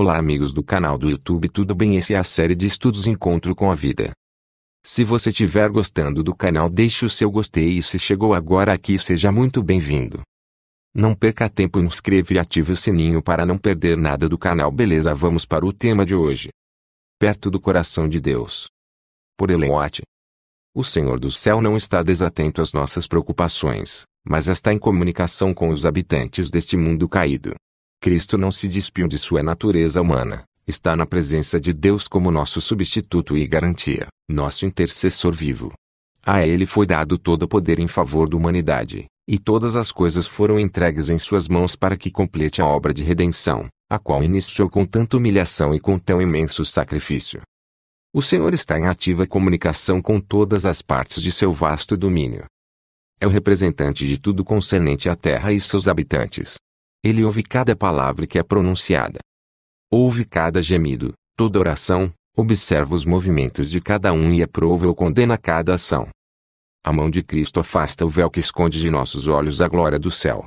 Olá amigos do canal do YouTube tudo bem? Essa é a série de estudos Encontro com a Vida. Se você estiver gostando do canal deixe o seu gostei e se chegou agora aqui seja muito bem-vindo. Não perca tempo inscreva e ative o sininho para não perder nada do canal beleza vamos para o tema de hoje. Perto do coração de Deus. Por Ellen White. O Senhor do céu não está desatento às nossas preocupações, mas está em comunicação com os habitantes deste mundo caído. Cristo não se despiu de sua natureza humana, está na presença de Deus como nosso substituto e garantia, nosso intercessor vivo. A ele foi dado todo o poder em favor da humanidade, e todas as coisas foram entregues em suas mãos para que complete a obra de redenção, a qual iniciou com tanta humilhação e com tão imenso sacrifício. O Senhor está em ativa comunicação com todas as partes de seu vasto domínio. É o representante de tudo concernente à terra e seus habitantes. Ele ouve cada palavra que é pronunciada. Ouve cada gemido, toda oração, observa os movimentos de cada um e aprova ou condena cada ação. A mão de Cristo afasta o véu que esconde de nossos olhos a glória do céu.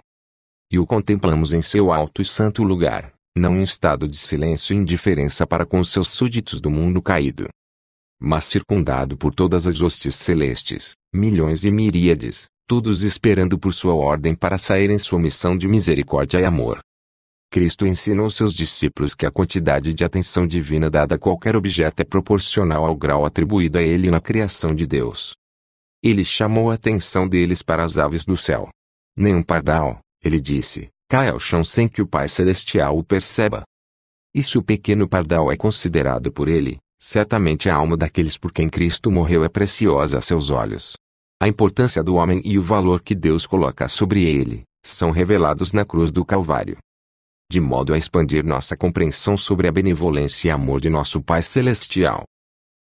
E o contemplamos em seu alto e santo lugar, não em estado de silêncio e indiferença para com seus súditos do mundo caído. Mas circundado por todas as hostes celestes, milhões e miríades, todos esperando por sua ordem para sair em sua missão de misericórdia e amor. Cristo ensinou seus discípulos que a quantidade de atenção divina dada a qualquer objeto é proporcional ao grau atribuído a ele na criação de Deus. Ele chamou a atenção deles para as aves do céu. Nenhum pardal, ele disse, cai ao chão sem que o Pai Celestial o perceba. E se o pequeno pardal é considerado por ele, certamente a alma daqueles por quem Cristo morreu é preciosa a seus olhos. A importância do homem e o valor que Deus coloca sobre ele são revelados na cruz do Calvário. De modo a expandir nossa compreensão sobre a benevolência e amor de nosso Pai Celestial.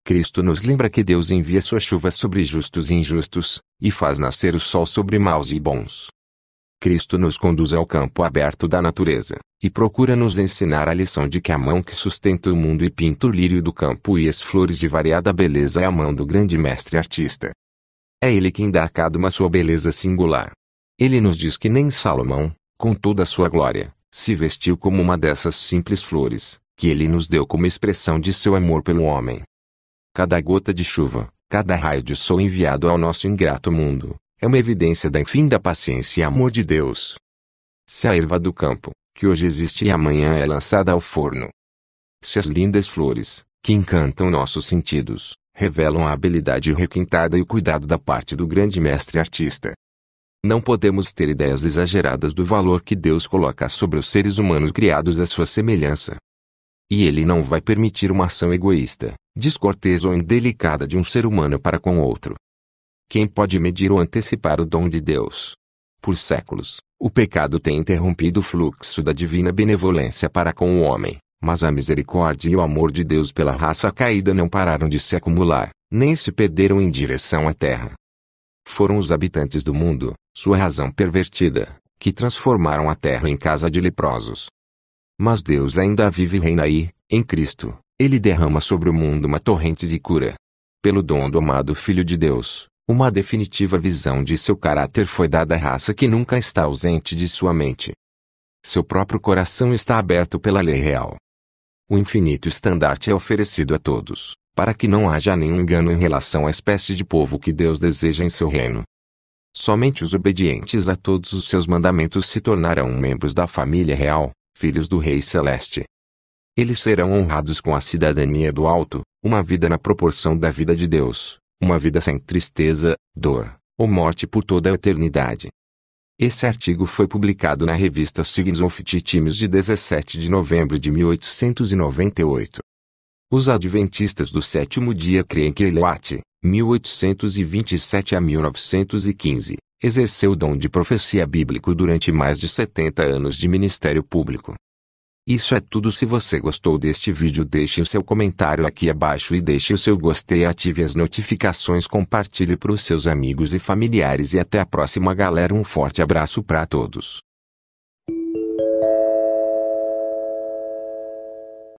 Cristo nos lembra que Deus envia sua chuva sobre justos e injustos, e faz nascer o sol sobre maus e bons. Cristo nos conduz ao campo aberto da natureza, e procura nos ensinar a lição de que a mão que sustenta o mundo e pinta o lírio do campo e as flores de variada beleza é a mão do grande mestre artista, é ele quem dá a cada uma sua beleza singular. Ele nos diz que nem Salomão, com toda a sua glória, se vestiu como uma dessas simples flores, que ele nos deu como expressão de seu amor pelo homem. Cada gota de chuva, cada raio de sol enviado ao nosso ingrato mundo, é uma evidência da infinda paciência e amor de Deus. Se a erva do campo, que hoje existe e amanhã é lançada ao forno, se as lindas flores, que encantam nossos sentidos, revelam a habilidade requintada e o cuidado da parte do grande mestre artista. Não podemos ter ideias exageradas do valor que Deus coloca sobre os seres humanos criados à sua semelhança. E ele não vai permitir uma ação egoísta, descortês ou indelicada de um ser humano para com outro. Quem pode medir ou antecipar o dom de Deus? Por séculos, o pecado tem interrompido o fluxo da divina benevolência para com o homem. Mas a misericórdia e o amor de Deus pela raça caída não pararam de se acumular, nem se perderam em direção à terra. Foram os habitantes do mundo, sua razão pervertida, que transformaram a terra em casa de leprosos. Mas Deus ainda vive e reina aí, em Cristo, ele derrama sobre o mundo uma torrente de cura. Pelo dom do amado Filho de Deus, uma definitiva visão de seu caráter foi dada à raça que nunca está ausente de sua mente. Seu próprio coração está aberto pela lei real, o infinito estandarte é oferecido a todos, para que não haja nenhum engano em relação à espécie de povo que Deus deseja em seu reino. Somente os obedientes a todos os seus mandamentos se tornarão membros da família real, filhos do Rei Celeste. Eles serão honrados com a cidadania do alto, uma vida na proporção da vida de Deus, uma vida sem tristeza, dor ou morte por toda a eternidade. Esse artigo foi publicado na revista Signs of Times de 17 de novembro de 1898. Os adventistas do sétimo dia creem que Eliot, 1827 a 1915, exerceu o dom de profecia bíblico durante mais de 70 anos de ministério público, isso é tudo se você gostou deste vídeo deixe o seu comentário aqui abaixo e deixe o seu gostei ative as notificações compartilhe para os seus amigos e familiares e até a próxima galera um forte abraço para todos.